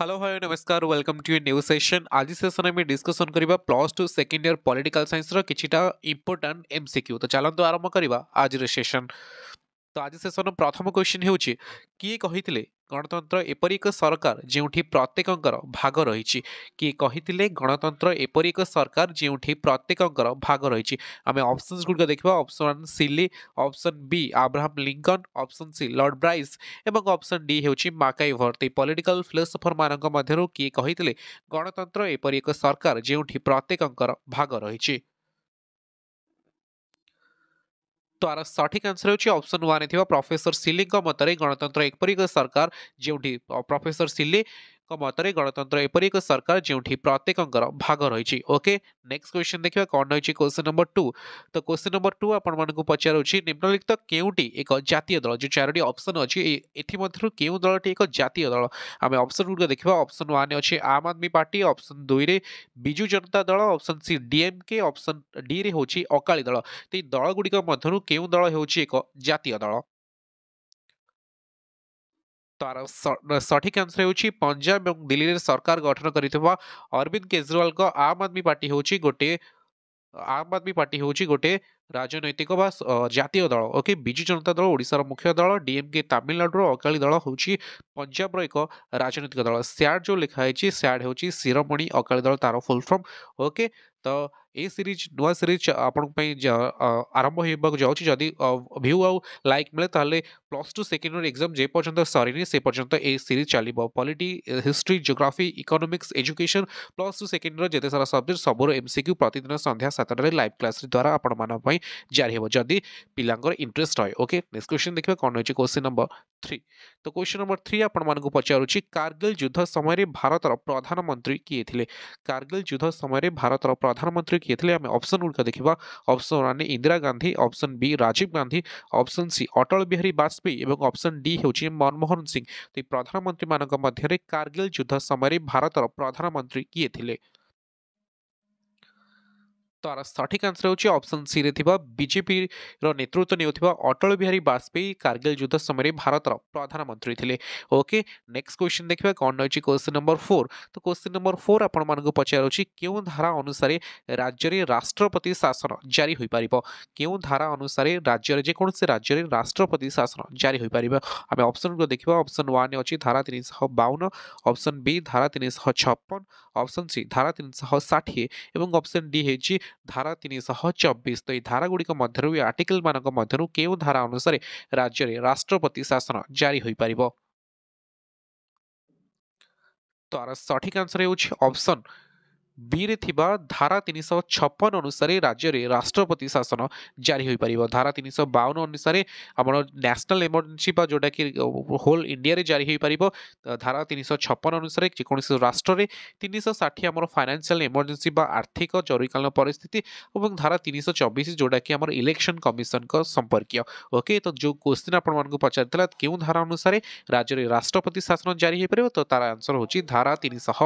hello hi नमस्कार welcome to new session आज session आम डिस्कसन करवा plus two second year political science रा किछिटा इंपोर्टेंट एमसीक्यू तो चलंतु तो आरंभ करवा आज सेशन ତ ଆଜି ସେସନର ପ୍ରଥମ କ୍ୱେଶ୍ଚିନ୍ ହେଉଛି କିଏ କହିଥିଲେ ଗଣତନ୍ତ୍ର ଏପରି ଏକ ସରକାର ଯେଉଁଠି ପ୍ରତ୍ୟେକଙ୍କର ଭାଗ ରହିଛି କିଏ କହିଥିଲେ ଗଣତନ୍ତ୍ର ଏପରି ଏକ ସରକାର ଯେଉଁଠି ପ୍ରତ୍ୟେକଙ୍କର ଭାଗ ରହିଛି ଆମେ ଅପସନ୍ସ ଗୁଡ଼ିକ ଦେଖିବା option Seeley option B Abraham Lincoln option C Lord Bryce ଏବଂ ଅପସନ୍ ଡି ହେଉଛି ମାକାଇ ଭର୍ତ୍ତି ପଲିଟିକାଲ ଫିଲୋସଫରମାନଙ୍କ ମଧ୍ୟରୁ କିଏ କହିଥିଲେ ଗଣତନ୍ତ୍ର ଏପରି ଏକ ସରକାର ଯେଉଁଠି ପ୍ରତ୍ୟେକଙ୍କର ଭାଗ ରହିଛି તો ଆର ସଠିକ୍ ଆନ୍ସର ହେଉଛି ଅପସନ୍ ୱାନ୍ରେ ଥିବା ପ୍ରଫେସର ସିଲିଙ୍କ ମତରେ ଗଣତନ୍ତ୍ର ଏପରି ଏକ ସରକାର ଯେଉଁଠି ପ୍ରଫେସର ସିଲି মতরে গণতন্ত্র এপরি এক সরকার যেটি প্রত্যেকর ভাগ রয়েছে ওকে নেক্সট কোশ্চেন দেখা কম রয়েছে কোশ্চেন নম্বর টু তো কোশ্চেন নম্বর টু আপনার পচারুছি নিম্নলিখিত কেউটি এক জাতীয় দল যে চারোটি অপসন অছি এথিমধ্যে কেউ দলটি এক জাতীয় দল আমি অপসন গুড়ি দেখা অপসন ওয়ান অছে আম আদমি পার্টি অপসন দুইরে Biju Janata Dal option C DMK option D রে হচ্ছে অকালী দল এই দলগুড়ি মধ্যে কেউ দল হচ্ছে এক জাতীয় দল तार सठिक आंसर हो पंजाब और दिल्ली में सरकार गठन करविंद केजरीवाल आम आदमी पार्टी हूँ गोटे आम आदमी पार्टी हूँ गोटे राजनैतिक व जितिय दल ओके विजु जनता दल ओडार मुख्य दल डीएमके तामिलनाडुर अकाली दल हूँ पंजाब एक राजनैतिक दल सैड जो लिखाई सियाड हूँ शिरोमणि अकाली दल तार फुल ओके तो ए सीरीज नुआ सीरीज आप आरंभ होगा जाऊँगी जदि भ्यू आउ लाइक मिले तो plus two second year exam जेपर्यंत सरनी से पर्यंत ए सीरीज चलो polity history geography economics education plus two second year जिते सारा सब्जेक्ट सबूर सिक्यू प्रतिदिन सन्ध्या सतटा लाइव क्लास द्वारा आप जारी हे जदि पिलांर इंटरेस्ट रहे ओके नेक्स्ट क्वेश्चन देखिए कौन रही है क्वेश्चन नंबर थ्री तो क्वेश्चन नंबर थ्री आपको पचारूँ कारगिल युद्ध समय भारत प्रधानमंत्री किए थे कारगिल युद्ध समय भारत प्रधानमंत्री किए आम अप्सन गुड़ देखा option one Indira Gandhi option B Rajiv Gandhi option C Atal Bihari Vajpayee और अप्सन डी हो मनमोहन सिंह तो प्रधानमंत्री मानक कारगिल युद्ध समय भारत प्रधानमंत्री किए थे तार सठिक आंसर हूँ अप्सन सी रे बीजेपी रेतृत्व नेटल बिहारी बाजपेयी कारगिल युद्ध समय भारत प्रधानमंत्री थे ओके नेक्स्ट क्वेश्चन देखा कौन रही क्वेश्चन नंबर फोर तो क्वेश्चन नंबर फोर आपँ पचारों धारा अनुसार राज्य में राष्ट्रपति शासन जारी हो पार क्यों धारा अनुसार राज्य में जेको राज्य में राष्ट्रपति शासन जारी हो पार आम अप्सन को देखा अप्सन वाने अच्छी धारा तीन शह बावन अप्सन बी धारा तीन शह छपन अप्सन सी धारा तीन शह षाठी अप्सन डी हो ଧାରା ତିନିଶହ ଚବିଶ ତ ଏହି ଧାରାଗୁଡ଼ିକ ମଧ୍ୟରୁ ଏହି ଆର୍ଟିକଲମାନଙ୍କ ମଧ୍ୟରୁ କେଉଁ ଧାରା ଅନୁସାରେ ରାଜ୍ୟରେ ରାଷ୍ଟ୍ରପତି ଶାସନ ଜାରି ହୋଇପାରିବ ତ ସଠିକ ଆନ୍ସର ହେଉଛି ଅପସନ୍ ବିରେଥିବା ଧାରା ତିନିଶହ ଛପନ ଅନୁସାରେ ରାଜ୍ୟରେ ରାଷ୍ଟ୍ରପତି ଶାସନ ଜାରି ହୋଇପାରିବ ଧାରା ତିନିଶହ ବାଉନ ଅନୁସାରେ ଆମର ନ୍ୟାସନାଲ୍ ଏମର୍ଜେନ୍ସି ବା ଯେଉଁଟାକି ହୋଲ୍ ଇଣ୍ଡିଆରେ ଜାରି ହୋଇପାରିବ ଧାରା ତିନିଶହ ଛପନ ଅନୁସାରେ ଯେକୌଣସି ରାଷ୍ଟ୍ରରେ ତିନିଶହ ଷାଠିଏ ଆମର ଫାଇନାନ୍ସିଆଲ୍ ଏମର୍ଜେନ୍ସି ବା ଆର୍ଥିକ ଜରୁରୀକାଳୀନ ପରିସ୍ଥିତି ଏବଂ ଧାରା ତିନିଶହ ଚବିଶ ଯେଉଁଟାକି ଆମର ଇଲେକ୍ସନ୍ କମିଶନଙ୍କ ସମ୍ପର୍କୀୟ ଓକେ ତ ଯେଉଁ କୋଶ୍ଚିନ୍ ଆପଣମାନଙ୍କୁ ପଚାରିଥିଲା କେଉଁ ଧାରା ଅନୁସାରେ ରାଜ୍ୟରେ ରାଷ୍ଟ୍ରପତି ଶାସନ ଜାରି ହୋଇପାରିବ ତ ତାର ଆନ୍ସର ହେଉଛି ଧାରା ତିନିଶହ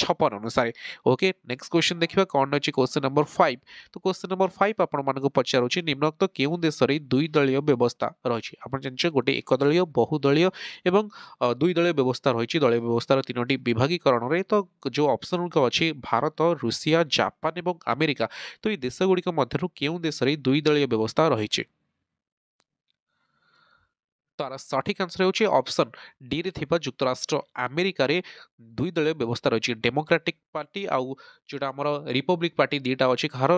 ଛପନ ଅନୁସାରେ ଓକେ ନେକ୍ସଟ କ୍ୱେଶ୍ଚିନ୍ ଦେଖିବା କ'ଣ ରହିଛି କ୍ୱେଶ୍ଚିନ୍ ନମ୍ବର ଫାଇଭ ତ କ୍ୱେଶ୍ଚିନ୍ ନମ୍ବର ଫାଇଭ ଆପଣମାନଙ୍କୁ ପଚାରୁଛି ନିମ୍ନୋକ୍ତ କେଉଁ ଦେଶରେ ଦୁଇ ଦଳୀୟ ବ୍ୟବସ୍ଥା ରହିଛି ଆପଣ ଜାଣିଛନ୍ତି ଗୋଟେ ଏକଦଳୀୟ ବହୁଦଳୀୟ ଏବଂ ଦୁଇ ଦଳୀୟ ବ୍ୟବସ୍ଥା ରହିଛି ଦଳୀୟ ବ୍ୟବସ୍ଥାର ତିନୋଟି ବିଭାଗୀକରଣରେ ତ ଯେଉଁ ଅପସନ୍ ଗୁଡ଼ିକ ଅଛି ଭାରତ ରୁଷିଆ ଜାପାନ ଏବଂ ଆମେରିକା ତ ଏହି ଦେଶଗୁଡ଼ିକ ମଧ୍ୟରୁ କେଉଁ ଦେଶରେ ଦୁଇ ଦଳୀୟ ବ୍ୟବସ୍ଥା ରହିଛି তার সঠিক আনসর হচ্ছে অপসন ডি রে থিবা যুক্তরাষ্ট্র আমেরিকারে দুই দলীয় ব্যবস্থা রয়েছে ডেমোক্রাটিক পার্টি আউ যেটা আমার রিপব্লিক পার্টি দুইটা অছি কার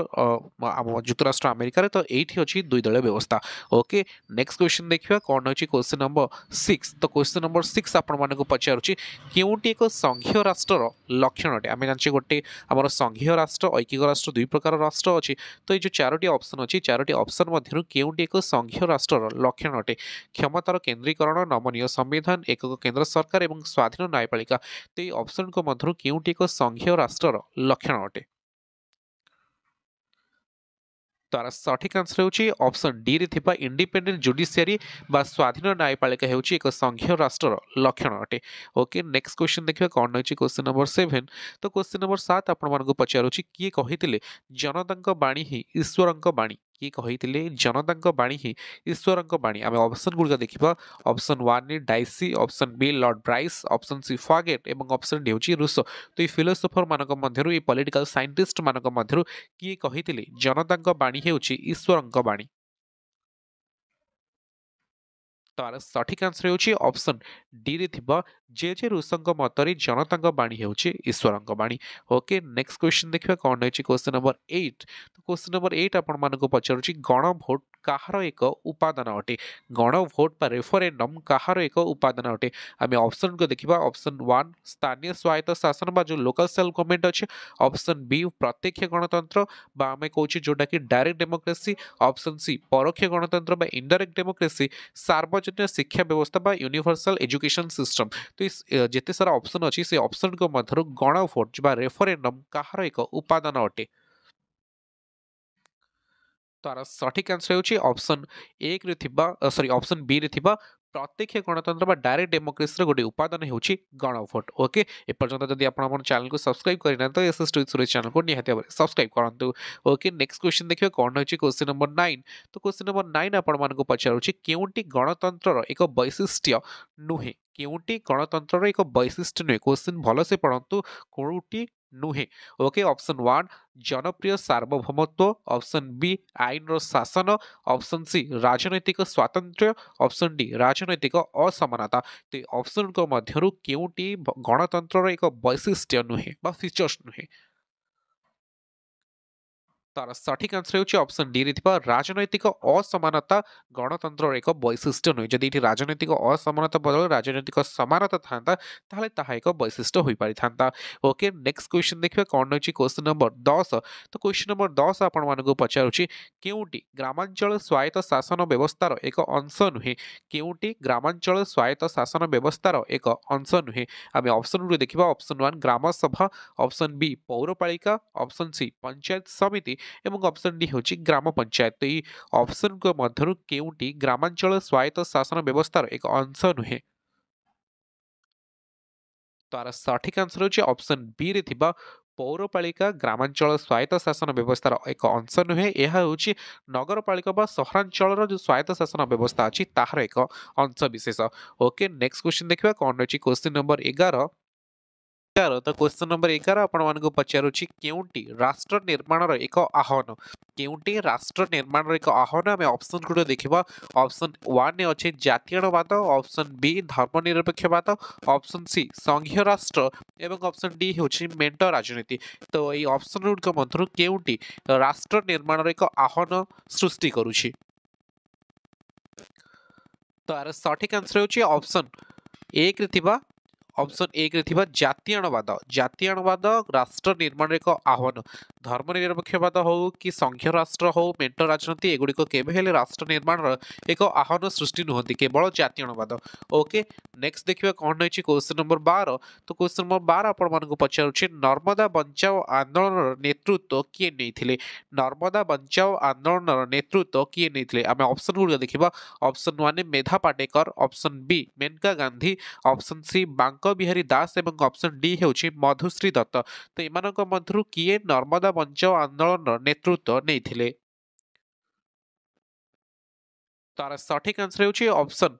যুক্তরাষ্ট্র আমেরিকারে তো এইটি অছি দুই দলীয় ব্যবস্থা ওকে নেক্সট কোশ্চেন দেখিবা কোন হচ্ছে কোশ্চেন নম্বর সিক্স তো কোশ্চেন নম্বর সিক্স ଆପଣମାନଙ୍କୁ ପଚାରୁଛି କେଉଁଟି ଏକ ସଂଘୀୟ ରାଷ୍ଟ୍ରର ଲକ୍ଷଣଟେ ଆମେ ଜାଣିଛେ ଗୋଟେ ଆମର ସଂଘୀୟ ରାଷ୍ଟ୍ର ଐକିକ ରାଷ୍ଟ୍ର ଦୁଇ ପ୍ରକାର ରାଷ୍ଟ୍ର ଅଛି ତ ଏଇ ଯେଉଁ ଚାରୋଟି ଅପସନ୍ ଅଛି ଚାରୋଟି ଅପସନ୍ ମଧ୍ୟରୁ କେଉଁଟି ଏକ ସଂଘୀୟ ରାଷ୍ଟ୍ରର ଲକ୍ଷଣଟେ କ୍ଷମତା তার কেন্দ্রীকরণ নমনীয় সংবিধান একক কেন্দ্র সরকার এবং স্বাধীন ন্যায়পালিকা তো এই অপসনক মধ্যে কেউটি এক সংঘীয় রাষ্ট্রর লক্ষণ অটে তার সঠিক আনসর হচ্ছে অপসন ডি রে থাকা ইন্ডিপেন্ডেন্ট জুডিসিয়ারি বা স্বাধীন ন্যায়পালিকা হচ্ছে এক সংঘীয় রাষ্ট্রর লক্ষণ অটে ওকে নেক্সট কোশ্চিন দেখা কম রয়েছে কোশ্চিন নম্বর সেভেন তো কোশ্চিন নম্বর সাত আপনার পচারুছি কিয়ে কে জনতা বাণী হি ঈশ্বর বাণী किए कही जनता बाणी ही ईश्वर बाणी आम अपसन गुड़क देखा अपसन वाने Dicey option B Lord Bryce option C फागेट और अपसन डी हूँ रुषो तो ये फिलोसफर मानक पॉलीटिकाल सैंटिस्ट मानक किए कही जनता बाणी हेउ बाणी ତାର ସଠିକ୍ ଆନ୍ସର ହେଉଛି ଅପସନ୍ ଡିରେ ଥିବା ଜେ ଜେ ରୁଷଙ୍କ ମତରେ ଜନତାଙ୍କ ବାଣୀ ହେଉଛି ଈଶ୍ୱରଙ୍କ ବାଣୀ ଓକେ ନେକ୍ସଟ କ୍ୱେଶ୍ଚିନ୍ ଦେଖିବା କ'ଣ ରହିଛି କ୍ୱେଶ୍ଚିନ୍ ନମ୍ବର ଏଇଟ୍ ତ କ୍ୱେଶ୍ଚିନ୍ ନମ୍ବର ଏଇଟ୍ ଆପଣମାନଙ୍କୁ ପଚାରୁଛି ଗଣ ଭୋଟ कहार एक उपादान अटे गण भोट बा रेफरेन्डम कहार एक उपादान अटे आम अपसन को देखा अपसन वन स्थानीय स्वायत्त शासन जो लोकाल सेल्फ गवर्नमेंट अच्छे अप्सन बी प्रत्यक्ष गणतंत्र आम कौन जोटा कि डायरेक्ट डेमोक्रेसी अप्सन सी परोक्ष गणतंत्र इनडाइरेक्ट डेमोक्रेसी सार्वजन शिक्षा व्यवस्था यूनिभर्साल एजुकेशन सिस्टम तो जिते सारा अप्सन अच्छी से अप्सन मध्य गण भोट बा रेफरेन्डम कहार एक उपादान अटे ତାର ସଠିକ୍ ଆନ୍ସର ହେଉଛି ଅପସନ୍ ଏକରେ ଥିବା ସରି ଅପସନ୍ ବିରେ ଥିବା ପ୍ରତ୍ୟକ୍ଷ ଗଣତନ୍ତ୍ର ବା ଡାଇରେକ୍ଟ ଡେମୋକ୍ରେସିର ଗୋଟିଏ ଉପାଦାନ ହେଉଛି ଗଣଭୋଟ ଓକେ ଏପର୍ଯ୍ୟନ୍ତ ଯଦି ଆପଣ ଆମ ଚ୍ୟାନେଲକୁ ସବସ୍କ୍ରାଇବ କରିନାହାନ୍ତି ଏସ୍ ଏସ୍ ସୁରେଶ ଚ୍ୟାନେଲକୁ ନିହାତି ଭାବରେ ସବସ୍କ୍ରାଇବ କରନ୍ତୁ ଓକେ ନେକ୍ସଟ କ୍ୱେଶ୍ଚନ୍ ଦେଖିବା କ'ଣ ରହିଛି କ୍ୱେଶ୍ଚିନ୍ ନମ୍ବର ନାଇନ୍ ତ କ୍ୱେଶ୍ଚିନ୍ ନମ୍ବର ନାଇନ୍ ଆପଣମାନଙ୍କୁ ପଚାରୁଛି କେଉଁଟି ଗଣତନ୍ତ୍ରର ଏକ ବୈଶିଷ୍ଟ୍ୟ ନୁହେଁ କେଉଁଟି ଗଣତନ୍ତ୍ରର ଏକ ବୈଶିଷ୍ଟ୍ୟ ନୁହେଁ କ୍ୱେଶ୍ଚିନ୍ ଭଲସେ ପଢ଼ନ୍ତୁ କେଉଁଟି नुहे ओके ऑप्शन वन जनप्रिय सार्वभौमत्व ऑप्शन बी आईन शासन ऑप्शन सी राजनैतिक स्वातंत्र ऑप्शन डी राजनैतिक असमानता तो ऑप्शन को मध्य के गणतंत्र एक वैशिष्ट्य नुहे फिचर्स नुहे तार सठिक आंसर होपसन डी थी राजनैतिक असमानता गणतंत्र एक वैशिष्ट नुहे जदि ये राजनैतिक असमानता बदल राजनैतिक समानता था, एक वैशिष्ट हो पारि था ओके नेक्स्ट क्वेश्चन देखिए कौन रही क्वेश्चन नंबर दस तो क्वेश्चन नंबर दस आपण के ग्रामांचल स्वायत्त शासन व्यवस्था एक अंश नुहे के ग्रामांचल स्वायत्त शासन व्यवस्था एक अंश नुहे आम अप्सन देखा option one Gram Sabha option B पौरपा अप्सन सी पंचायत समिति ଏବଂ ଅପସନ୍ ଡି ହେଉଛି ଗ୍ରାମ ପଞ୍ଚାୟତ ତ ଏହି ଅପସନ୍ଙ୍କ ମଧ୍ୟରୁ କେଉଁଟି ଗ୍ରାମାଞ୍ଚଳ ସ୍ୱାୟତ୍ତ ଶାସନ ବ୍ୟବସ୍ଥାର ଏକ ଅଂଶ ନୁହେଁ ତାର ସଠିକ୍ ଆନ୍ସର ହେଉଛି ଅପସନ୍ ବିରେ ଥିବା ପୌରପାଳିକା ଗ୍ରାମାଞ୍ଚଳ ସ୍ୱାୟତ୍ତ ଶାସନ ବ୍ୟବସ୍ଥାର ଏକ ଅଂଶ ନୁହେଁ ଏହା ହେଉଛି ନଗରପାଳିକା ବା ସହରାଞ୍ଚଳର ଯେଉଁ ସ୍ୱାୟତ୍ତ ଶାସନ ବ୍ୟବସ୍ଥା ଅଛି ତାହାର ଏକ ଅଂଶ ବିଶେଷ ଓକେ ନେକ୍ସଟ କ୍ୱେଶ୍ଚିନ୍ ଦେଖିବା କ'ଣ ରହିଛି କ୍ୱେଶ୍ଚିନ୍ ନମ୍ବର ଏଗାର ચાલો તો ક્વેશ્ચન નંબર એଗାર આપણମାନଙ୍କୁ પଚାરુଛି କେଉଁଟି ରାଷ୍ଟ୍ର ନିର୍ମାଣର ଏକ ଆହ୍ୱାନ କେଉଁଟି ରାଷ୍ଟ୍ର ନିର୍ମାଣର ଏକ ଆହ୍ୱାନ ଆମେ ଅପସନ୍ ଗୁଡ଼ିକ ଦେଖିବା ଅପସନ୍ ୱାନ୍ରେ ଅଛି ଜାତୀୟଣବାଦ ଅପସନ୍ ବି ଧର୍ମନିରପେକ୍ଷବାଦ ଅପସନ୍ ସି ସଂଘୀୟ ରାଷ୍ଟ୍ର ଏବଂ ଅପସନ୍ ଡି ହେଉଛି ମେଣ୍ଟ ରାଜନୀତି ତ ଏଇ ଅପସନ୍ ଗୁଡ଼ିକ ମଧ୍ୟରୁ କେଉଁଟି ରାଷ୍ଟ୍ର ନିର୍ମାଣର ଏକ ଆହ୍ୱାନ ସୃଷ୍ଟି କରୁଛି ତ ଏହାର ସଠିକ୍ ଆନ୍ସର ହେଉଛି ଅପସନ୍ ଏକରେ ଥିବା ଅପସନ୍ ଏକରେ ଥିବା ଜାତୀୟ ଅନୁବାଦ ଜାତୀୟ ଅନୁବାଦ ରାଷ୍ଟ୍ର ନିର୍ମାଣରେ ଏକ ଆହ୍ୱାନ धर्मनिरपेक्षता हौ कि संघ राष्ट्र हो मेट राजनीति एगुड़ी केवेहले राष्ट्र निर्माण एक आह्वान सृष्टि नुहत केवल जतियाणवाद ओके नेक्स्ट देखिए कौन रही क्वेश्चन नंबर बार तो क्वेश्चन नंबर बार आपण पचारे नर्मदा बचाओ आंदोलन नेतृत्व किए नहीं नर्मदा बंचाओ आंदोलन नेतृत्व किए नहीं आम अप्सन गुड़ देखा अप्सन वाने Medha Patkar option B Maneka Gandhi option C Banka Bihari Das और अप्सन डी हो मधुश्री दत्त तो यूर किए नर्मदा ମଞ୍ଚ ଆନ୍ଦୋଳନର ନେତୃତ୍ୱ ନେଇଥିଲେ ତାର ସଠିକ୍ ଆନ୍ସର ହେଉଛି ଅପସନ୍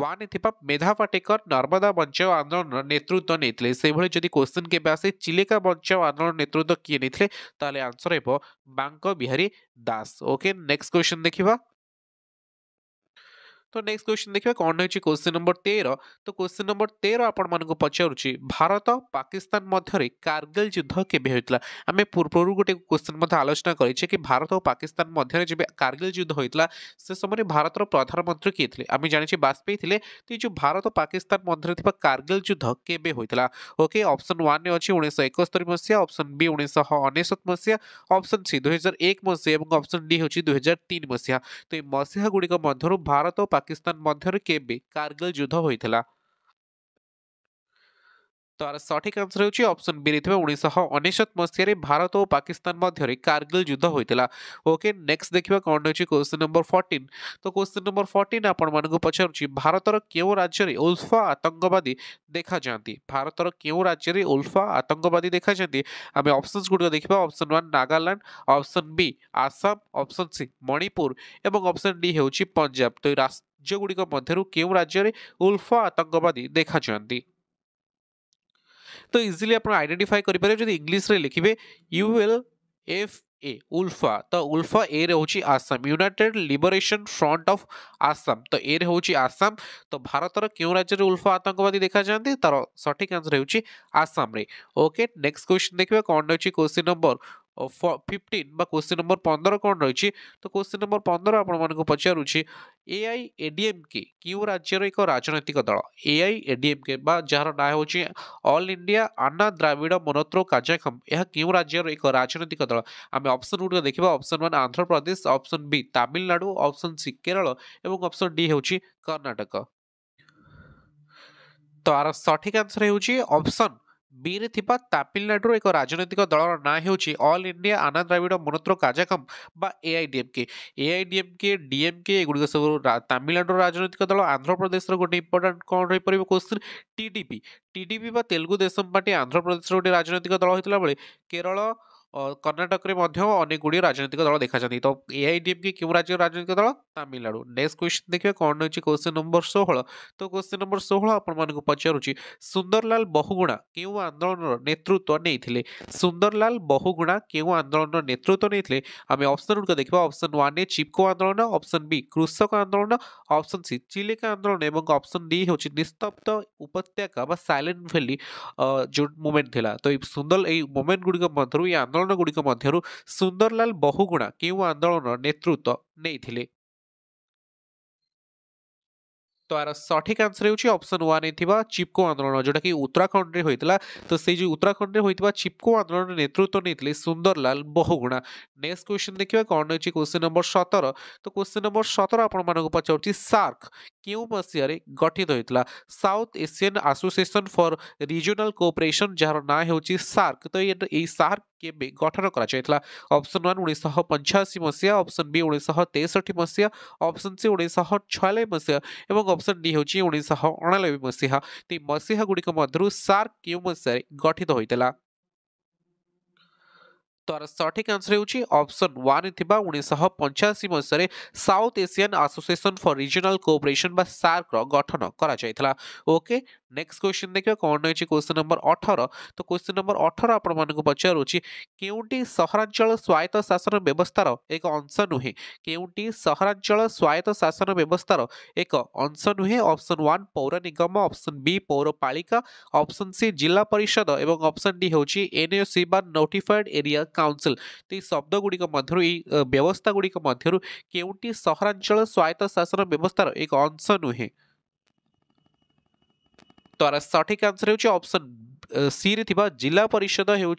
ୱାନ୍ ଥିବା ମେଧା ପାଟେକର ନର୍ମଦା ବଞ୍ଚାଓ ଆନ୍ଦୋଳନର ନେତୃତ୍ୱ ନେଇଥିଲେ ସେଭଳି ଯଦି କୋଶ୍ଚିନ୍ କେବେ ଆସେ ଚିଲିକା ବଞ୍ଚାଓ ଆନ୍ଦୋଳନ ନେତୃତ୍ୱ କିଏ ନେଇଥିଲେ ତାହେଲେ ଆନ୍ସର ହେବ Banka Bihari Das okay next question ଦେଖିବା तो नेक्स्ट क्वेश्चन देखिए कौन रही क्वेश्चन नंबर तेरह तो क्वेश्चन नंबर तेरह आपण मान पचार भारत पाकिस्तान मध्य कारगिल युद्ध केवे होता आम पूर्व गोटे क्वेश्चन आलोचना करे कि भारत और पाकिस्तान मध्य जब कारगिल युद्ध होता से समय भारत प्रधानमंत्री किए थे आम जानी बाजपेयी थे तो ये भारत और पाकिस्तान मध्य कारगिल युद्ध केवे होता ओके अप्सन वन अच्छी उन्नीस एकस्तरी मसीहा अप्सन बी उन्नीस अनेशत मसीहा अप्सन सी दुई हजार एक मसीहा और अप्सन डी हूँ दुई हजार तीन मसीहा तो ये मसीहा गुड़िक भारत और ପାକିସ୍ତାନ ମଧ୍ୟରେ କେବେ କାରଗିଲ ଯୁଦ୍ଧ ହୋଇଥିଲା ତାର ସଠିକ୍ ଆନ୍ସର ହେଉଛି ଅପସନ୍ ବି ରହିଥିବ ଉଣେଇଶହ ଅନେଶତ ମସିହାରେ ଭାରତ ଓ ପାକିସ୍ତାନ ମଧ୍ୟରେ କାର୍ଗିଲ ଯୁଦ୍ଧ ହୋଇଥିଲା ଓକେ ନେକ୍ସଟ ଦେଖିବା କ'ଣ ରହିଛି କ୍ୱେଶ୍ଚିନ୍ ନମ୍ବର ଫର୍ଟିନ୍ ତ କ୍ୱେଶ୍ଚିନ୍ ନମ୍ବର ଫର୍ଟିନ୍ ଆପଣମାନଙ୍କୁ ପଚାରୁଛି ଭାରତର କେଉଁ ରାଜ୍ୟରେ ଉଲ୍ଫା ଆତଙ୍କବାଦୀ ଦେଖାଯାନ୍ତି ଭାରତର କେଉଁ ରାଜ୍ୟରେ ଉଲ୍ଫା ଆତଙ୍କବାଦୀ ଦେଖାଯାନ୍ତି ଆମେ ଅପସନ୍ସ ଗୁଡ଼ିକ ଦେଖିବା option one Nagaland option B Assam option C Manipur ଏବଂ ଅପସନ୍ ଡି ହେଉଛି ପଞ୍ଜାବ ତ ଏଇ ରାଜ୍ୟଗୁଡ଼ିକ ମଧ୍ୟରୁ କେଉଁ ରାଜ୍ୟରେ ଉଲ୍ଫା ଆତଙ୍କବାଦୀ ଦେଖାଯାନ୍ତି तो इजिली आप आइडेंटिफाई करेंगे जब इंग्लीश लिखे यूएल एफ ए उल्फा तो उल्फा ए रोचे Assam United Liberation Front of Assam तो ए रोचे आसाम तो भारत क्यों राज्य में उल्फा आतंकवादी देखा जाती तार सठिक आंसर हो ओके नेक्स्ट क्वेश्चन देखिए कौन रही क्वेश्चन नंबर ফিফটিন বা কোশ্চিন নম্বর পনেরো কোণ রয়েছে তো কোশ্চিন নম্বর পনেরো আপনার পচারুছি এআই এডিএমকে কেউ রাজ্যর এক রাজনৈতিক দল এআই এডিএমকে বা যার না হচ্ছে অল ইন্ডিয়া আন্না দ্রাবিড মনত্র কার্যক্রম এ কেউ রাজ্যর এক রাজনৈতিক দল আমি অপশন গুড়ি দেখা option one Andhra Pradesh option B Tamil Nadu option C Kerala এবং অপশন ডি হচ্ছে কর্ণাটক তো আর সঠিক আনসর হচ্ছে অপশন ବିରେ ଥିବା ତାମିଲନାଡ଼ୁର ଏକ ରାଜନୈତିକ ଦଳର ନାଁ ହେଉଛି ଅଲ୍ ଇଣ୍ଡିଆ ଆନା ଦ୍ରାବିଡ଼ ମନତ୍ର କାର୍ଯ୍ୟକ୍ରମ ବା ଏଆଇଡିଏମ୍କେ ଏଆଇଡିଏମ୍କେ ଡିଏମ୍କେ ଏଗୁଡ଼ିକ ସବୁ ତାମିଲନାଡ଼ୁର ରାଜନୈତିକ ଦଳ ଆନ୍ଧ୍ରପ୍ରଦେଶର ଗୋଟେ ଇମ୍ପୋର୍ଟାଣ୍ଟ କ'ଣ ରହିପାରିବ କ୍ୱେଶ୍ଚିନ୍ ଟିଡିପି ଟିଡିପି ବା ତେଲୁଗୁ ଦେଶମ ପାର୍ଟି ଆନ୍ଧ୍ରପ୍ରଦେଶର ଗୋଟେ ରାଜନୈତିକ ଦଳ ହୋଇଥିଲା ବେଳେ କେରଳ କର୍ଣ୍ଣାଟକରେ ମଧ୍ୟ ଅନେକ ଗୁଡ଼ିଏ ରାଜନୈତିକ ଦଳ ଦେଖାଛନ୍ତି ତ ଏଆଇଡିଏମ୍କେ କେଉଁ ରାଜ୍ୟର ରାଜନୈତିକ ଦଳ ତାମିଲନାଡ଼ୁ ନେକ୍ସଟ କ୍ୱେଶ୍ଚିନ୍ ଦେଖିବା କ'ଣ ରହିଛି କ୍ୱେଶ୍ଚିନ୍ ନମ୍ବର ଷୋହଳ ତ କ୍ୱେଶ୍ଚିନ୍ ନମ୍ବର ଷୋହଳ ଆପଣମାନଙ୍କୁ ପଚାରୁଛି ସୁନ୍ଦରଲାଲ ବହୁଗୁଣା କେଉଁ ଆନ୍ଦୋଳନର ନେତୃତ୍ୱ ନେଇଥିଲେ ସୁନ୍ଦରଲାଲ ବହୁଗୁଣା କେଉଁ ଆନ୍ଦୋଳନର ନେତୃତ୍ୱ ନେଇଥିଲେ ଆମେ ଅପସନ୍ ଗୁଡ଼ିକ ଦେଖିବା ଅପସନ୍ ୱାନ୍ ଏ ଚିପକୋ ଆନ୍ଦୋଳନ ଅପସନ୍ ବି କୃଷକ ଆନ୍ଦୋଳନ ଅପସନ୍ ସି ଚିଲିକା ଆନ୍ଦୋଳନ ଏବଂ ଅପସନ୍ ଡି ହେଉଛି ନିସ୍ତବ୍ଧ ଉପତ୍ୟକା ବା ସାଇଲେଣ୍ଟ ଭ୍ୟାଲି ଯେଉଁ ମୁଭମେଣ୍ଟ ଥିଲା ତ ଏଇ ସୁନ୍ଦର ଏଇ ମୁଭମେଣ୍ଟ ଗୁଡ଼ିକ ମଧ୍ୟରୁ ଏଇ ଆନ୍ଦୋଳନ ଆନ୍ଦୋଳନଗୁଡ଼ିକ ମଧ୍ୟରୁ ସୁନ୍ଦରଲାଲ ବହୁଗୁଣା କେଉଁ ଆନ୍ଦୋଳନର ନେତୃତ୍ୱ ନେଇଥିଲେ तो यार सठिक आंसर होप्शन वन चिपको आंदोलन जोटा कि उत्तराखंड में होता तो से जो उत्तराखंड में होता चिपको आंदोलन नेतृत्व तो नहीं सुंदरलाल बहुगुणा नेक्स्ट क्वेश्चन देखिए कौन रही क्वेश्चन नंबर सतर तो क्वेश्चन नंबर सतर आप पचार सार्क क्यों मसीह गठित होता South Asian Association for Regional Cooperation जार ना हो सार्क तो ये सार्क के गठन करपसन वन उन्नीसश पंचाशी मसीहा अप्सन बी उन्नीसश तेसठी मसीहा अप्सन सी उन्नीसश छयानबे मसीहा ଅପସନ୍ ଡି ହେଉଛି ଉଣେଇଶହ ଅଣାନବେ ମସିହା ତ ମସିହା ଗୁଡ଼ିକ ମଧ୍ୟରୁ ସାର୍କ କେଉଁ ମସିହାରେ ଗଠିତ ହୋଇଥିଲା ତାର ସଠିକ୍ ଆନ୍ସର ହେଉଛି ଅପସନ୍ ୱାନ୍ରେ ଥିବା ଉଣେଇଶହ ପଞ୍ଚାଅଶୀ ମସିହାରେ South Asian Association for Regional Cooperation ବା ସାର୍କର ଗଠନ କରାଯାଇଥିଲା ଓକେ नेक्स्ट क्वेश्चन देखिए कौन रही क्वेश्चन नंबर अठर तो क्वेश्चन नंबर अठर आपण पचारंचल स्वायत्त शासन व्यवस्था एक अंश नुहे केहरांचल स्वायत्त शासन व्यवस्था एक अंश नुहे अप्सन वन पौर निगम अप्सन बी पौरपाड़िका अप्सन सी जिला परिषद और अप्सन डी हूँ एनओसी नोटिफाइड एरिया काउनसिल तो शब्द गुड़िक्वस्था गुड़िक्वरांचल स्वायत्त शासन व्यवस्था एक अंश नुहे तार सठिक आंसर होप्शन सी रे जिला परिषद हो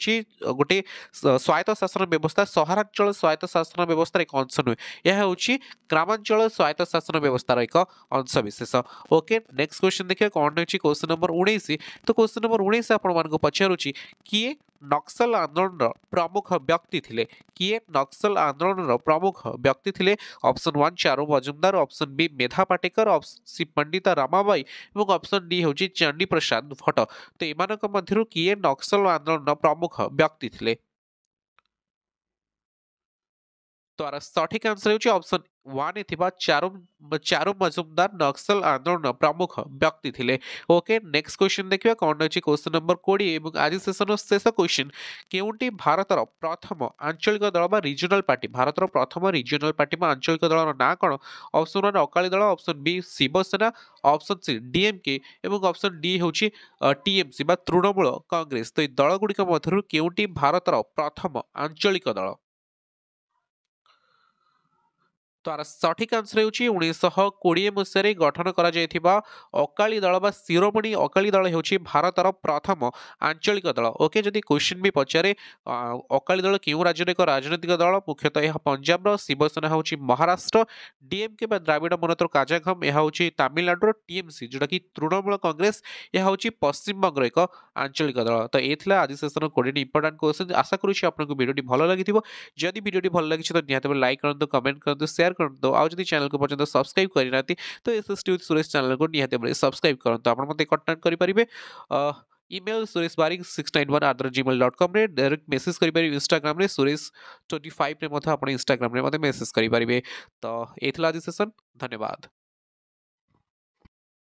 गोटे स्वायत्त शासन व्यवस्था सहरांचल स्वायत्त शासन व्यवस्था एक अंश नुहे यह हूँ ग्रामांचल स्वायत्त शासन व्यवस्था एक अंश विशेष ओके नेक्स्ट क्वेश्चन देखिए कौन रही क्वेश्चन नंबर उन्नीस तो क्वेश्चन नंबर उन्नीस आपण पचारूँ किए ନକ୍ସଲ ଆନ୍ଦୋଳନର ପ୍ରମୁଖ ବ୍ୟକ୍ତି ଥିଲେ କିଏ ନକ୍ସଲ ଆନ୍ଦୋଳନର ପ୍ରମୁଖ ବ୍ୟକ୍ତି ଥିଲେ option one Charu Majumdar option B Medha Patkar option C Pandita Ramabai ଏବଂ ଅପସନ୍ ଡି ହେଉଛି ଚଣ୍ଡୀ ପ୍ରସାଦ ଭଟ୍ଟ ତ ଏମାନଙ୍କ ମଧ୍ୟରୁ କିଏ ନକ୍ସଲ ଆନ୍ଦୋଳନର ପ୍ରମୁଖ ବ୍ୟକ୍ତି ଥିଲେ तो यार सठिक आंसर हूँ अप्सन વાણીથીમાં ચારુ ચારુ મજુમદાર નક્સલ આંદોલનના પ્રમુખ વ્યક્તિ થિલે ઓકે નેક્સ્ટ ક્વેશ્ચન દેખિબા કોણ ରହିଛି ક્ୱେଶ୍ଚନ ନମ୍ବର କୋଡ଼ିଏ ଏବଂ ଆଜି ସେସନର ଶେଷ କ୍ୱେଶ୍ଚନ କେଉଁଟି ଭାରତର ପ୍ରଥମ ଆଞ୍ଚଳିକ ଦଳ ବା ରିଜିଓନାଲ ପାର୍ଟି ଭାରତର ପ୍ରଥମ ରିଜିଓନାଲ ପାର୍ଟି ବା ଆଞ୍ଚଳିକ ଦଳର ନାଁ କ'ଣ option one Akali Dal option B Shiv Sena option C DMK ଏବଂ ଅପସନ୍ ଡି ହେଉଛି ଟିଏମ୍ସି ବା ତୃଣମୂଳ କଂଗ୍ରେସ ତ ଏହି ଦଳଗୁଡ଼ିକ ମଧ୍ୟରୁ କେଉଁଟି ଭାରତର ପ୍ରଥମ ଆଞ୍ଚଳିକ ଦଳ ତାର সঠিক আনসর হচ্ছে উনিশশহ কোড়িয়ে মশায় গঠন করা যাই অকালি দল বা শিরোমণি অকালি দল হচ্ছে ভারতর প্রথম আঞ্চলিক দল ওকে যদি কোশ্চিন বি পচারে অকালি দল কেউ রাজ্যের এক রাজনৈতিক দল ଏହା ପଞ୍ଜାବର ଶିବସେନା ହେଉଛି ମହାରାଷ୍ଟ୍ର ଡିଏମ୍କେ ବା ଦ୍ରାବିଡ଼ ମନୋତର କାଜାଘମ୍ ଏହା ହେଉଛି ତାମିଲନାଡ଼ୁର ଟିଏମ୍ସି ଯେଉଁଟାକି ତୃଣମୂଳ କଂଗ୍ରେସ ଏହା ହେଉଛି ପଶ୍ଚିମବଙ୍ଗର ଏକ ଆଞ୍ଚଳିକ ଦଳ ତ ଏ ଥିଲା ଆଜି ସେସନର କୋଡ଼ିଏଟି ଇମ୍ପୋର୍ଟାଣ୍ଟ କ୍ୱେଶ୍ଚନ୍ ଆଶା କରୁଛି ଆପଣଙ୍କୁ ଭିଡ଼ିଓଟି ଭଲ ଲାଗିଥିବ ଯଦି ଭିଡ଼ିଓଟି ଭଲ ଲାଗିଛି ତ ନିହାତି ଲାଇକ୍ କରନ୍ତୁ କମେଣ୍ଟ କରନ୍ତୁ ସେୟାର করে দাও আও যদি চ্যানেলକୁ পর্যন্ত সবসক্রাইব করি নাতি তো এসএসটি উইথ সুরেশ চ্যানেলକୁ নিହାତି ভাবে সবসক্রাইব କରନ୍ତୁ ଆପଣ ମୋତେ কন্টাক্ট କରିପାରିବେ email Suresh Barik six nine one আট জিমেল ডট কম্রে ডাইরেক্ট মেসেজ করিপারে ইনস্টাগ্রামে সুরেশ ଟ୍ୱେଣ୍ଟି ଫାଇଭ୍ରେ ମଧ୍ୟ ଆପଣ ଇନଷ୍ଟାଗ୍ରାମରେ ମୋତେ ମେସେଜ୍ କରିପାରିବେ ତ ଏଇ ଥିଲା ଆଜି ସେସନ୍ ଧନ୍ୟବାଦ